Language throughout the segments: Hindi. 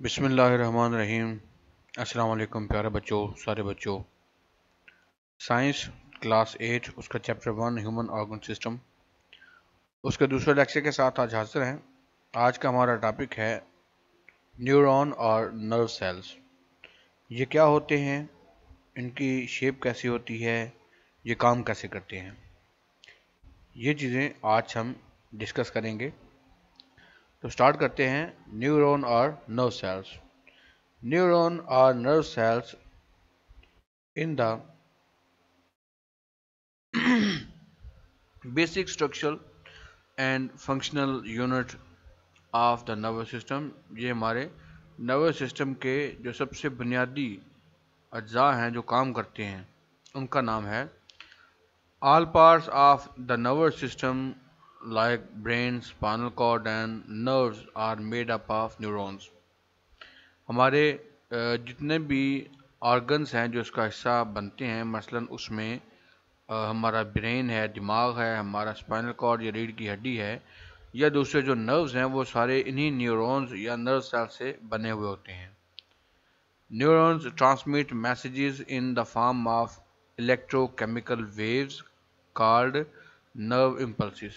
बिसमीम अस्सलाम प्यारे बच्चों सारे बच्चों साइंस क्लास एट उसका chapter one human organ system उसके दूसरे लेक्चर के साथ आज हाजिर हैं आज का हमारा टॉपिक है न्यूरॉन और नर्व सेल्स ये क्या होते हैं इनकी शेप कैसी होती है ये काम कैसे करते हैं ये चीज़ें आज हम डिस्कस करेंगे तो स्टार्ट करते हैं न्यूरोन और नर्व सेल्स न्यूरोन और nerve cells in the basic structural and functional unit of the nervous system ये हमारे नर्वस सिस्टम के जो सबसे बुनियादी अज्जा हैं जो काम करते हैं उनका नाम है all parts of the nervous system like brain, spinal cord and nerves are made up of neurons. हमारे जितने भी organs हैं जो इसका हिस्सा बनते हैं मसलन उसमें हमारा ब्रेन है दिमाग है हमारा स्पाइनल कॉर्ड या रीढ़ की हड्डी है या दूसरे जो नर्व्स हैं वो सारे इन्हीं न्यूरॉन्स या नर्व सेल से बने हुए होते हैं neurons transmit messages in the form of electrochemical waves called nerve impulses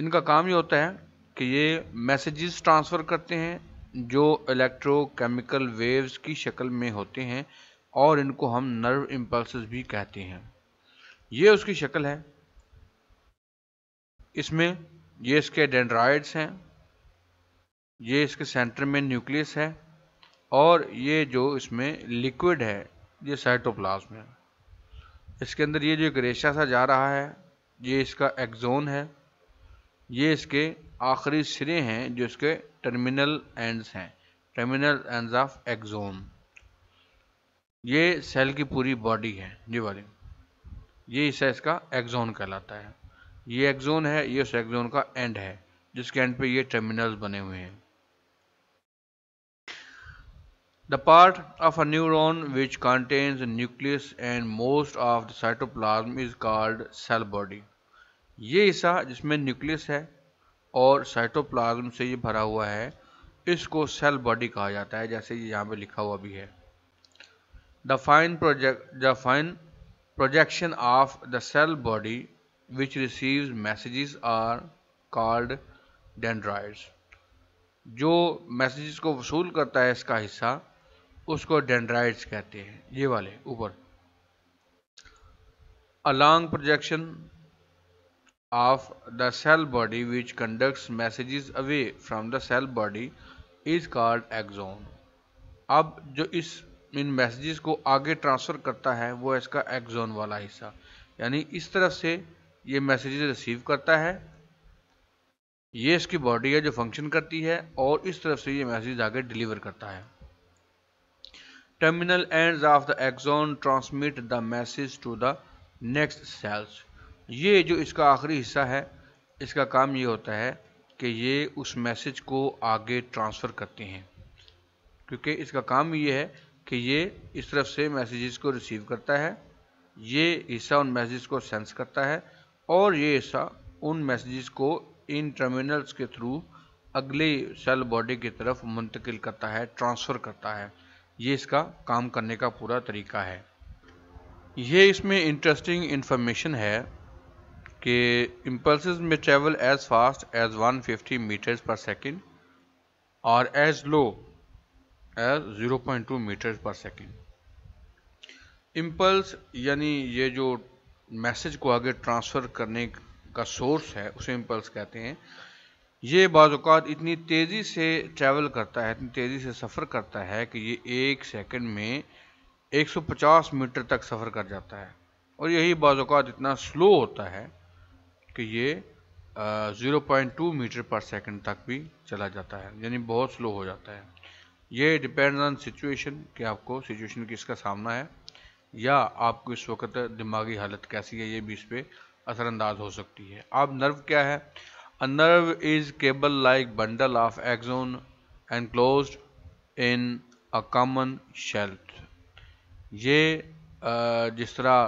इनका काम ये होता है कि ये मैसेजेस ट्रांसफ़र करते हैं जो इलेक्ट्रोकेमिकल वेव्स की शक्ल में होते हैं और इनको हम नर्व इम्पल्स भी कहते हैं ये उसकी शक्ल है इसमें ये इसके डेंड्राइड्स हैं ये इसके सेंटर में न्यूक्लियस है और ये जो इसमें लिक्विड है ये साइटोप्लाज्म है इसके अंदर ये जो एक रेशा सा जा रहा है ये इसका एक्जोन है ये इसके आखिरी सिरे हैं जो इसके टर्मिनल एंड्स हैं टर्मिनल एंड्स ऑफ एक्सोम ये सेल की पूरी बॉडी है ये वाली ये हिस्सा इसका एक्सोन कहलाता है ये एक्सोन है ये उस एक्सोन का एंड है जिसके एंड पे ये टर्मिनल्स बने हुए हैं the part of a neuron which contains nucleus and most of the cytoplasm is called cell body ये हिस्सा जिसमें न्यूक्लियस है और साइटोप्लाज्म से ये भरा हुआ है इसको सेल बॉडी कहा जाता है जैसे ये यहाँ पे लिखा हुआ भी है the fine project the fine projection of the cell body which receives messages are called dendrites जो मैसेजेस को वसूल करता है इसका हिस्सा उसको डेंड्राइड्स कहते हैं ये वाले ऊपर along projection of the cell body which conducts messages away from the cell body is called exon. अब जो इस इन मैसेजेस को आगे ट्रांसफ़र करता है वो इसका एक्जोन वाला हिस्सा यानी इस तरफ से ये मैसेजेस रिसीव करता है ये इसकी बॉडी है जो फंक्शन करती है और इस तरफ से ये मैसेज आगे डिलीवर करता है terminal ends of the axon transmit the message to the next cells ये जो इसका आखिरी हिस्सा है इसका काम ये होता है कि ये उस मैसेज को आगे ट्रांसफ़र करते हैं क्योंकि इसका काम ये है कि ये इस तरफ से मैसेजेस को रिसीव करता है ये हिस्सा उन मैसेजेस को सेंस करता है और ये हिस्सा उन मैसेजेस को इन टर्मिनल्स के थ्रू अगले सेल बॉडी की तरफ मुंतकिल करता है ट्रांसफ़र करता है ये इसका काम करने का पूरा तरीका है ये इसमें इंटरेस्टिंग इन्फॉर्मेशन है कि इम्पल्स में travel as fast as 150 fifty meters per second और as low as 0.2 meters per second impulse यानी ये जो मैसेज को आगे ट्रांसफ़र करने का सोर्स है उसे इम्पल्स कहते हैं ये बाज़ात इतनी तेज़ी से ट्रैवल करता है इतनी तेज़ी से सफ़र करता है कि ये एक सेकंड में 150 मीटर तक सफ़र कर जाता है और यही बाज़ात इतना स्लो होता है कि ये zero point two meter per second तक भी चला जाता है यानी बहुत स्लो हो जाता है ये डिपेंड ऑन सिचुएशन कि आपको सिचुएशन किसका सामना है या आपको इस वक्त दिमागी हालत कैसी है ये भी इस पर असरअंदाज हो सकती है अब नर्व क्या है a nerve is cable like bundle of axon enclose in a common sheath ये जिस तरह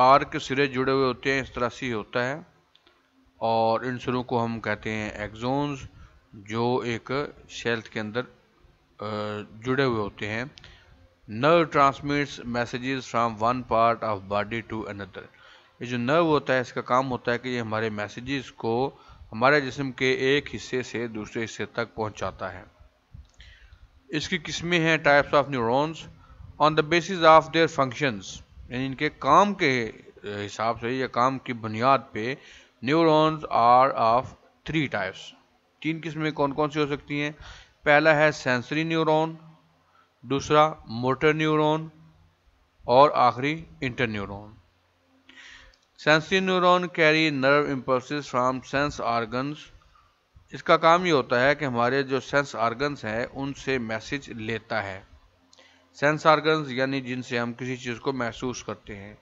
तार के सिरे जुड़े हुए होते हैं इस तरह से होता है और इन शुरू को हम कहते हैं एक्जोन्स जो एक शेल्थ के अंदर जुड़े हुए होते हैं nerve transmits messages from one part of body to another ये जो नर्व होता है इसका काम होता है कि ये हमारे मैसेजेस को हमारे जिस्म के एक हिस्से से दूसरे हिस्से तक पहुंचाता है इसकी किस्में हैं types of neurons on the basis of their functions यानी इनके काम के हिसाब से या काम की बुनियाद पे neurons are of three types तीन किस्में कौन कौन सी हो सकती हैं पहला है सेंसरी न्यूरॉन दूसरा मोटर न्यूरॉन और आखिरी inter neuron sensory neuron carry nerve impulses from sense organs इसका काम ये होता है कि हमारे जो सेंस आर्गन्स हैं उनसे मैसेज लेता है सेंस आर्गन्स यानी जिनसे हम किसी चीज़ को महसूस करते हैं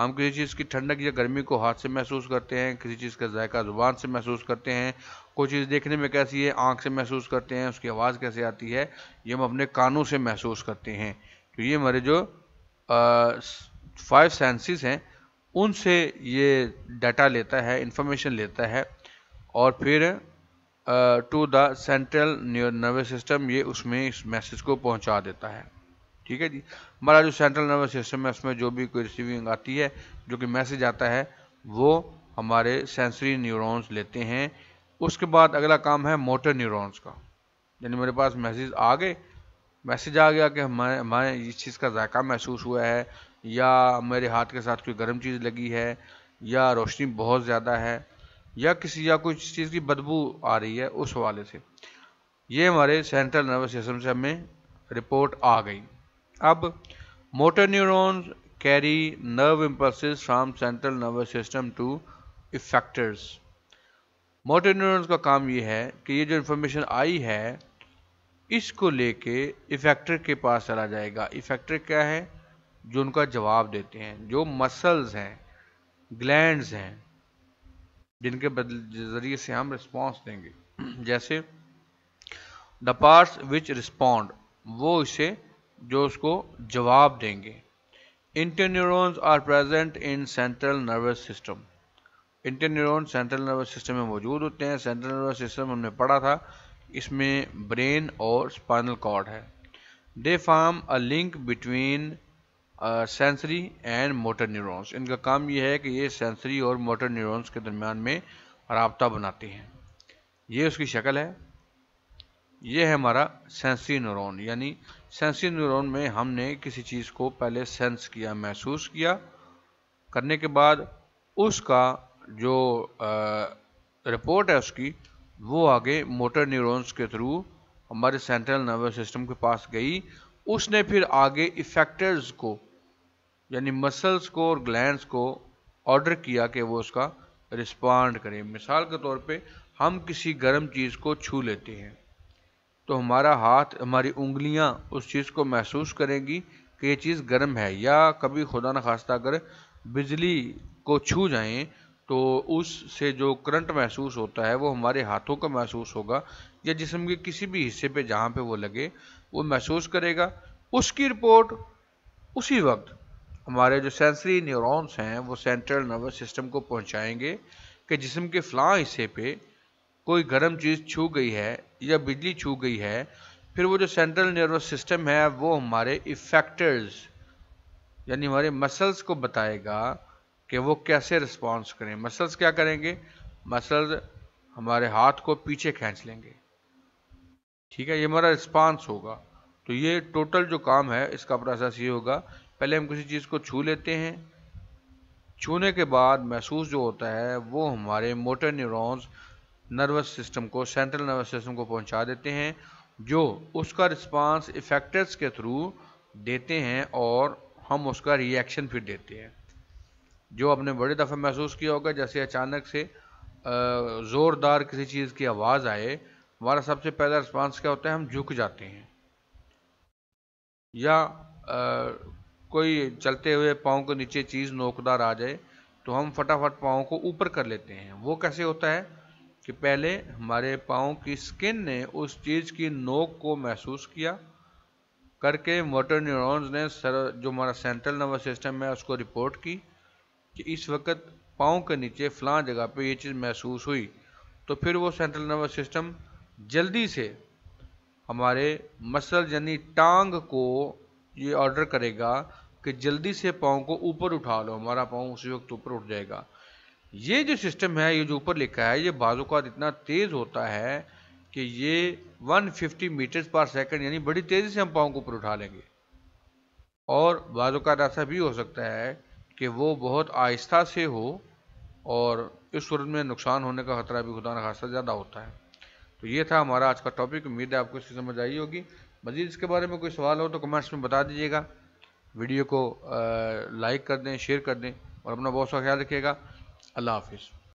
हम किसी चीज़ की ठंडक या गर्मी को हाथ से महसूस करते हैं किसी चीज़ का जायका ज़ुबान से महसूस करते हैं कोई चीज़ देखने में कैसी है आँख से महसूस करते हैं उसकी आवाज़ कैसे आती है ये हम अपने कानों से महसूस करते हैं तो ये हमारे जो फाइव सेंसेस हैं उनसे ये डाटा लेता है इंफॉर्मेशन लेता है और फिर to the central nervous system ये उसमें इस मैसेज को पहुंचा देता है ठीक है जी हमारा जो सेंट्रल नर्वस सिस्टम है उसमें जो भी कोई रिसीविंग आती है जो कि मैसेज आता है वो हमारे सेंसरी न्यूरॉन्स लेते हैं उसके बाद अगला काम है मोटर न्यूरॉन्स का यानी मेरे पास मैसेज आ गए मैसेज आ गया कि हमारे हमारे इस चीज़ का जायका महसूस हुआ है या मेरे हाथ के साथ कोई गर्म चीज़ लगी है या रोशनी बहुत ज़्यादा है या किसी या कुछ चीज़ की बदबू आ रही है उस हवाले से ये हमारे सेंट्रल नर्वस सिस्टम से हमें रिपोर्ट आ गई अब motor neurons carry nerve impulse from central nervous system to effectors motor neurons का काम ये है कि ये जो इन्फॉर्मेशन आई है इसको लेके इफेक्टर के पास चला जाएगा इफेक्टर क्या है जो उनका जवाब देते हैं जो मसल्स हैं ग्लैंड्स हैं जिनके जरिए से हम रिस्पॉन्स देंगे जैसे द पार्ट्स विच रिस्पॉन्ड वो इसे जो उसको जवाब देंगे interneurons are present in central nervous system interneuron central nervous system में मौजूद होते हैं सेंट्रल नर्वस सिस्टम हमने पढ़ा था इसमें ब्रेन और स्पाइनल कॉर्ड है they form a link between sensory and motor neurons इनका काम यह है कि ये सेंसरी और मोटर न्यूरॉन्स के दरमियान में रबता बनाते हैं ये उसकी शक्ल है ये है हमारा सेंसरी न्यूरॉन यानी सेंसरी न्यूरॉन में हमने किसी चीज़ को पहले सेंस किया महसूस किया करने के बाद उसका जो रिपोर्ट है उसकी वो आगे मोटर न्यूरॉन्स के थ्रू हमारे सेंट्रल नर्वस सिस्टम के पास गई उसने फिर आगे इफेक्टर्स को यानी मसल्स को और ग्लैंड्स को ऑर्डर किया कि वो उसका रिस्पॉन्ड करें मिसाल के तौर पे हम किसी गर्म चीज़ को छू लेते हैं तो हमारा हाथ हमारी उंगलियां उस चीज़ को महसूस करेंगी कि ये चीज़ गर्म है या कभी खुदा न खास्ता अगर बिजली को छू जाएं तो उससे जो करंट महसूस होता है वो हमारे हाथों का महसूस होगा या जिसम के किसी भी हिस्से पे जहाँ पे वो लगे वो महसूस करेगा उसकी रिपोर्ट उसी वक्त हमारे जो सेंसरी न्यूरॉन्स हैं वो सेंट्रल नर्वस सिस्टम को पहुँचाएँगे कि जिसम के फ़लाँ हिस्से पर कोई गर्म चीज़ छू गई है या बिजली छू गई है फिर वो जो सेंट्रल नर्वस सिस्टम है वो हमारे इफेक्टर्स यानी हमारे मसल्स को बताएगा कि वो कैसे रिस्पॉन्स करें मसल्स क्या करेंगे मसल्स हमारे हाथ को पीछे खींच लेंगे ठीक है ये हमारा रिस्पॉन्स होगा तो ये टोटल जो काम है इसका प्रोसेस ये होगा पहले हम किसी चीज़ को छू लेते हैं छूने के बाद महसूस जो होता है वो हमारे मोटर न्यूरॉन्स नर्वस सिस्टम को सेंट्रल नर्वस सिस्टम को पहुंचा देते हैं जो उसका रिस्पांस इफेक्टर्स के थ्रू देते हैं और हम उसका रिएक्शन फिर देते हैं जो आपने बड़े दफ़ा महसूस किया होगा जैसे अचानक से ज़ोरदार किसी चीज़ की आवाज़ आए हमारा सबसे पहला रिस्पांस क्या होता है हम झुक जाते हैं या आ, कोई चलते हुए पाँव के नीचे चीज़ नोकदार आ जाए तो हम फटाफट पाँव को ऊपर कर लेते हैं वो कैसे होता है कि पहले हमारे पाँव की स्किन ने उस चीज़ की नोक को महसूस किया करके मोटर न्यूरॉन्स ने सर जो हमारा सेंट्रल नर्वस सिस्टम है उसको रिपोर्ट की कि इस वक्त पाँव के नीचे फलां जगह पे ये चीज़ महसूस हुई तो फिर वो सेंट्रल नर्वस सिस्टम जल्दी से हमारे मसल यानी टांग को ये ऑर्डर करेगा कि जल्दी से पाँव को ऊपर उठा लो हमारा पाँव उसी वक्त ऊपर उठ जाएगा ये जो सिस्टम है ये जो ऊपर लिखा है ये बाजूकात इतना तेज़ होता है कि ये 150 मीटर्स पर सेकंड यानी बड़ी तेज़ी से हम पाँव को ऊपर उठा लेंगे और बाजूकात ऐसा भी हो सकता है कि वो बहुत आहिस्ता से हो और इस सूरत में नुकसान होने का ख़तरा भी खुदा खासा ज़्यादा होता है तो ये था हमारा आज का टॉपिक उम्मीद है आपको इसकी समझ आई होगी मज़ीद इसके बारे में कोई सवाल हो तो कमेंट्स में बता दीजिएगा वीडियो को लाइक कर दें शेयर कर दें और अपना बहुत सा ख्याल रखिएगा अल्लाह हाफिज़